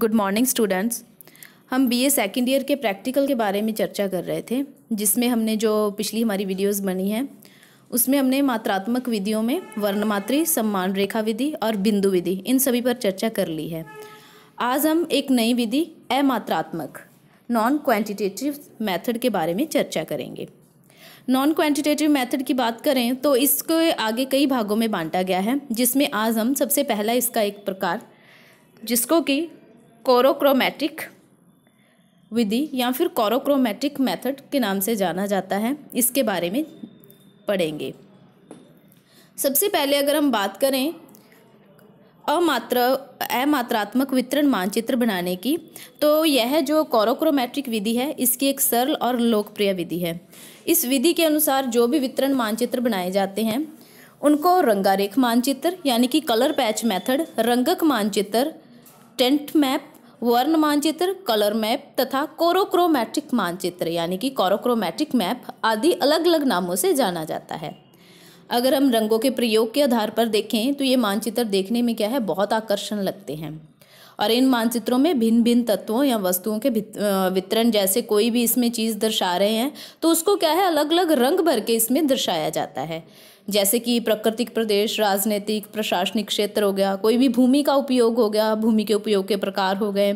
good morning students हम BA second year के practical के बारे में चर्चा कर रहे थे जिसमें हमने जो पिछली हमारी वीडियोस बनी हैं उसमें हमने मात्रात्मक विधियों में वर्णमात्री सम्मान रेखा विधि और बिंदु विधि इन सभी पर चर्चा कर ली है आज हम एक नई विधि अमात्रात्मक नॉन क्वान्टिटेटिव मैथड के बारे में चर्चा करेंगे नॉन क्वान्टिटेटिव मैथड की बात करें तो इसको आगे कई भागों में बांटा गया है जिसमें आज हम सबसे पहला इसका एक प्रकार जिसको कि कोरोक्रोमैटिक विधि या फिर कोरोक्रोमैटिक मेथड के नाम से जाना जाता है इसके बारे में पढ़ेंगे सबसे पहले अगर हम बात करें अमात्र अमात्रात्मक वितरण मानचित्र बनाने की तो यह जो कोरोक्रोमैट्रिक विधि है इसकी एक सरल और लोकप्रिय विधि है इस विधि के अनुसार जो भी वितरण मानचित्र बनाए जाते हैं उनको रंगारेख मानचित्र यानी कि कलर पैच मेथड रंगक मानचित्र टेंट मैप वर्ण मानचित्र कलर मैप तथा कोरोक्रोमैटिक मानचित्र यानी कि कोरोक्रोमैटिक मैप आदि अलग अलग नामों से जाना जाता है अगर हम रंगों के प्रयोग के आधार पर देखें तो ये मानचित्र देखने में क्या है बहुत आकर्षण लगते हैं और इन मानचित्रों में भिन्न भिन्न तत्वों या वस्तुओं के वितरण जैसे कोई भी इसमें चीज़ दर्शा रहे हैं तो उसको क्या है अलग अलग रंग भर के इसमें दर्शाया जाता है जैसे कि प्राकृतिक प्रदेश राजनीतिक प्रशासनिक क्षेत्र हो गया कोई भी भूमि का उपयोग हो गया भूमि के उपयोग के प्रकार हो गए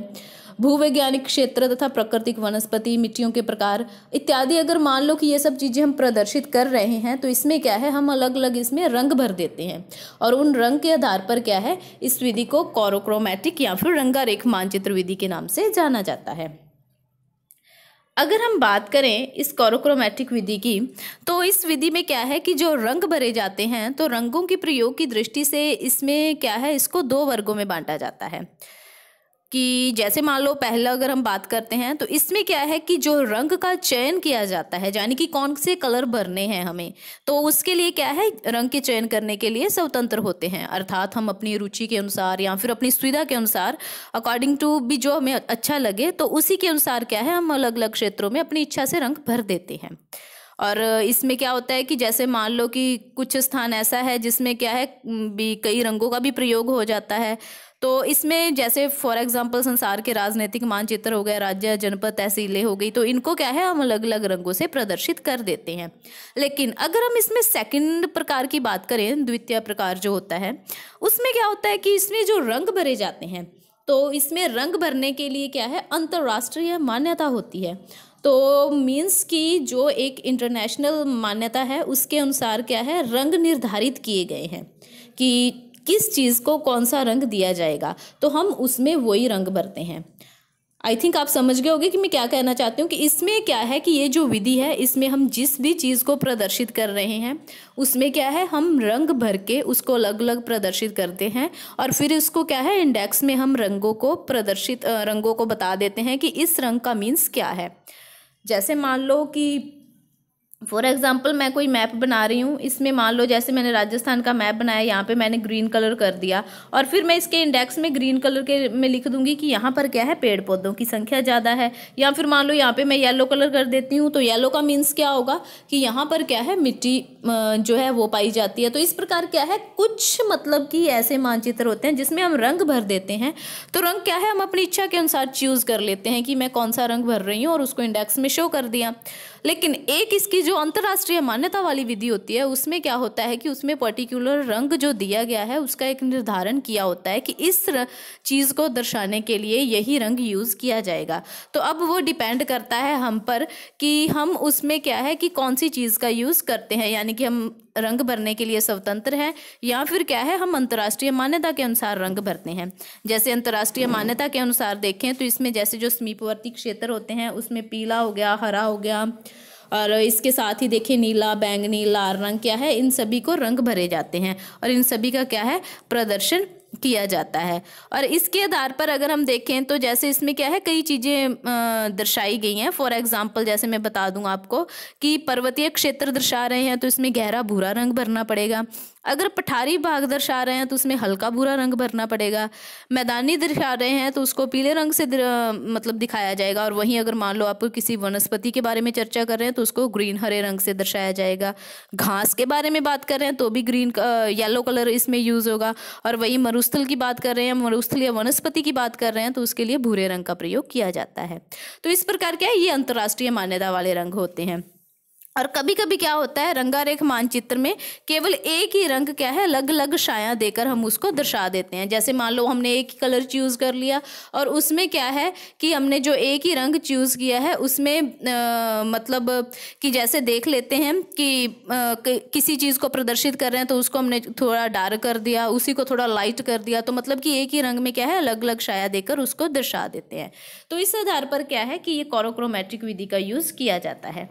भूवैज्ञानिक क्षेत्र तथा प्राकृतिक वनस्पति मिट्टियों के प्रकार इत्यादि अगर मान लो कि ये सब चीज़ें हम प्रदर्शित कर रहे हैं तो इसमें क्या है हम अलग अलग इसमें रंग भर देते हैं और उन रंग के आधार पर क्या है इस विधि को कॉरोक्रोमैटिक या फिर रंगारेख मानचित्र विधि के नाम से जाना जाता है अगर हम बात करें इस कॉरोक्रोमैटिक विधि की तो इस विधि में क्या है कि जो रंग भरे जाते हैं तो रंगों के प्रयोग की दृष्टि से इसमें क्या है इसको दो वर्गों में बांटा जाता है कि जैसे मान लो पहला अगर हम बात करते हैं तो इसमें क्या है कि जो रंग का चयन किया जाता है यानी कि कौन से कलर भरने हैं हमें तो उसके लिए क्या है रंग के चयन करने के लिए स्वतंत्र होते हैं अर्थात हम अपनी रुचि के अनुसार या फिर अपनी सुविधा के अनुसार अकॉर्डिंग टू भी जो हमें अच्छा लगे तो उसी के अनुसार क्या है हम अलग अलग क्षेत्रों में अपनी इच्छा से रंग भर देते हैं और इसमें क्या होता है कि जैसे मान लो कि कुछ स्थान ऐसा है जिसमें क्या है भी कई रंगों का भी प्रयोग हो जाता है तो इसमें जैसे फॉर एग्जांपल संसार के राजनीतिक मानचित्र हो गए राज्य जनपद तहसीलें हो गई तो इनको क्या है हम अलग अलग रंगों से प्रदर्शित कर देते हैं लेकिन अगर हम इसमें सेकंड प्रकार की बात करें द्वितीय प्रकार जो होता है उसमें क्या होता है कि इसमें जो रंग भरे जाते हैं तो इसमें रंग भरने के लिए क्या है अंतर्राष्ट्रीय मान्यता होती है तो मीन्स की जो एक इंटरनेशनल मान्यता है उसके अनुसार क्या है रंग निर्धारित किए गए हैं कि किस चीज़ को कौन सा रंग दिया जाएगा तो हम उसमें वही रंग भरते हैं आई थिंक आप समझ गए होगे कि मैं क्या कहना चाहती हूँ कि इसमें क्या है कि ये जो विधि है इसमें हम जिस भी चीज़ को प्रदर्शित कर रहे हैं उसमें क्या है हम रंग भर के उसको अलग अलग प्रदर्शित करते हैं और फिर उसको क्या है इंडेक्स में हम रंगों को प्रदर्शित रंगों को बता देते हैं कि इस रंग का मीन्स क्या है जैसे मान लो कि फॉर एग्ज़ाम्पल मैं कोई मैप बना रही हूँ इसमें मान लो जैसे मैंने राजस्थान का मैप बनाया यहाँ पे मैंने ग्रीन कलर कर दिया और फिर मैं इसके इंडेक्स में ग्रीन कलर के में लिख दूंगी कि यहाँ पर क्या है पेड़ पौधों की संख्या ज़्यादा है या फिर मान लो यहाँ पे मैं येलो कलर कर देती हूँ तो येलो का मीन्स क्या होगा कि यहाँ पर क्या है मिट्टी जो है वो पाई जाती है तो इस प्रकार क्या है कुछ मतलब कि ऐसे मानचित्र होते हैं जिसमें हम रंग भर देते हैं तो रंग क्या है हम अपनी इच्छा के अनुसार चूज़ कर लेते हैं कि मैं कौन सा रंग भर रही हूँ और उसको इंडेक्स में शो कर दिया लेकिन एक इसकी जो अंतर्राष्ट्रीय मान्यता वाली विधि होती है उसमें क्या होता है कि उसमें पर्टिकुलर रंग जो दिया गया है उसका एक निर्धारण किया होता है कि इस चीज़ को दर्शाने के लिए यही रंग यूज़ किया जाएगा तो अब वो डिपेंड करता है हम पर कि हम उसमें क्या है कि कौन सी चीज़ का यूज़ करते हैं यानी कि हम रंग भरने के लिए स्वतंत्र हैं या फिर क्या है हम अंतर्राष्ट्रीय मान्यता के अनुसार रंग भरते हैं जैसे अंतर्राष्ट्रीय मान्यता के अनुसार देखें तो इसमें जैसे जो समीपवर्ती क्षेत्र होते हैं उसमें पीला हो गया हरा हो गया और इसके साथ ही देखिए नीला बैंगनी लाल रंग क्या है इन सभी को रंग भरे जाते हैं और इन सभी का क्या है प्रदर्शन किया जाता है और इसके आधार पर अगर हम देखें तो जैसे इसमें क्या है कई चीज़ें दर्शाई गई हैं फॉर एग्जांपल जैसे मैं बता दूं आपको कि पर्वतीय क्षेत्र दर्शा रहे हैं तो इसमें गहरा भूरा रंग भरना पड़ेगा अगर पठारी भाग दर्शा रहे हैं तो उसमें हल्का भूरा रंग भरना पड़ेगा मैदानी दर्शा रहे हैं तो उसको पीले रंग से मतलब दिखाया जाएगा और वहीं अगर मान लो आप किसी वनस्पति के बारे में चर्चा कर रहे हैं तो उसको ग्रीन हरे रंग से दर्शाया जाएगा घास के बारे में बात कर रहे हैं तो भी ग्रीन येलो कलर इसमें यूज़ होगा और वही मरुस मरुस्थल की बात कर रहे हैं मरुस्थल या वनस्पति की बात कर रहे हैं तो उसके लिए भूरे रंग का प्रयोग किया जाता है तो इस प्रकार क्या है ये अंतर्राष्ट्रीय मान्यता वाले रंग होते हैं और कभी कभी क्या होता है रंगारेख मानचित्र में केवल एक ही रंग क्या है अलग अलग छाया देकर हम उसको दर्शा देते हैं जैसे मान लो हमने एक ही कलर चूज़ कर लिया और उसमें क्या है कि हमने जो एक ही रंग चूज़ किया है उसमें आ, मतलब कि जैसे देख लेते हैं कि आ, कि, किसी चीज़ को प्रदर्शित कर रहे हैं तो उसको हमने थोड़ा डार्क कर दिया उसी को थोड़ा लाइट कर दिया तो मतलब कि एक ही रंग में क्या है अलग अलग छाया देकर उसको दर्शा देते हैं तो इस आधार पर क्या है कि ये कोरोक्रोमेटिक विधि का यूज़ किया जाता है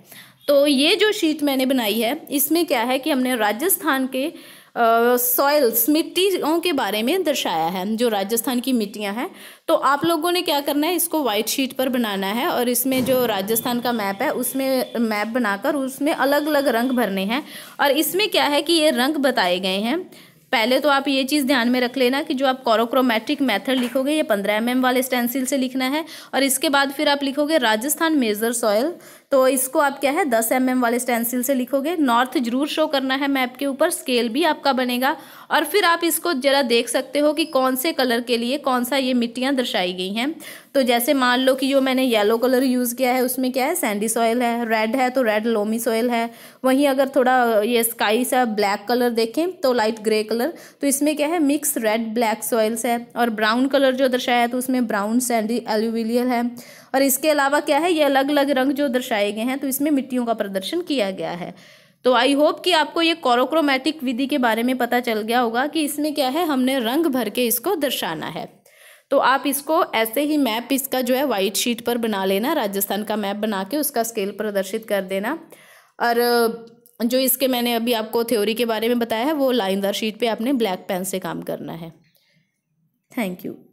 तो ये जो शीट मैंने बनाई है इसमें क्या है कि हमने राजस्थान के सॉइल्स uh, मिट्टियों के बारे में दर्शाया है जो राजस्थान की मिट्टियां हैं तो आप लोगों ने क्या करना है इसको वाइट शीट पर बनाना है और इसमें जो राजस्थान का मैप है उसमें मैप बनाकर उसमें अलग अलग रंग भरने हैं और इसमें क्या है कि ये रंग बताए गए हैं पहले तो आप ये चीज़ ध्यान में रख लेना कि जो आप कॉरोक्रोमेट्रिक मेथड लिखोगे ये पंद्रह एम वाले स्टेंसिल से लिखना है और इसके बाद फिर आप लिखोगे राजस्थान मेजर सॉयल तो इसको आप क्या है दस एम mm वाले स्टेंसिल से लिखोगे नॉर्थ जरूर शो करना है मैप के ऊपर स्केल भी आपका बनेगा और फिर आप इसको ज़रा देख सकते हो कि कौन से कलर के लिए कौन सा ये मिट्टियाँ दर्शाई गई हैं तो जैसे मान लो कि जो मैंने येलो कलर यूज़ किया है उसमें क्या है सैंडी सॉयल है रेड है तो रेड लोमी सॉयल है वहीं अगर थोड़ा ये स्काई सा ब्लैक कलर देखें तो लाइट ग्रे कलर तो इसमें क्या है मिक्स रेड ब्लैक सॉइल्स है और ब्राउन कलर जो दर्शाया है तो उसमें ब्राउन सैंडी एल्यूविलियल है और इसके अलावा क्या है ये अलग अलग रंग जो दर्शाया दर्शाए गए हैं तो इसमें मिट्टियों का प्रदर्शन किया गया है तो आई होप कि आपको ये कोरोक्रोमेटिक विधि के बारे में पता चल गया होगा कि इसमें क्या है हमने रंग भर के इसको दर्शाना है तो आप इसको ऐसे ही मैप इसका जो है वाइट शीट पर बना लेना राजस्थान का मैप बना के उसका स्केल प्रदर्शित कर देना और जो इसके मैंने अभी आपको थ्योरी के बारे में बताया है वो लाइनदार शीट पे आपने ब्लैक पेन से काम करना है थैंक यू